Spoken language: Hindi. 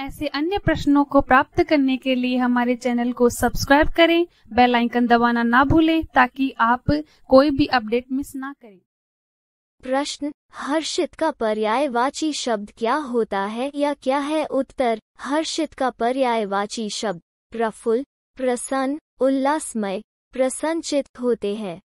ऐसे अन्य प्रश्नों को प्राप्त करने के लिए हमारे चैनल को सब्सक्राइब करें बेल आइकन दबाना ना भूलें ताकि आप कोई भी अपडेट मिस ना करें प्रश्न हर्षित का पर्यायवाची शब्द क्या होता है या क्या है उत्तर हर्षित का पर्यायवाची शब्द प्रफुल्ल प्रसन्न उल्लासमय प्रसन्नचित होते हैं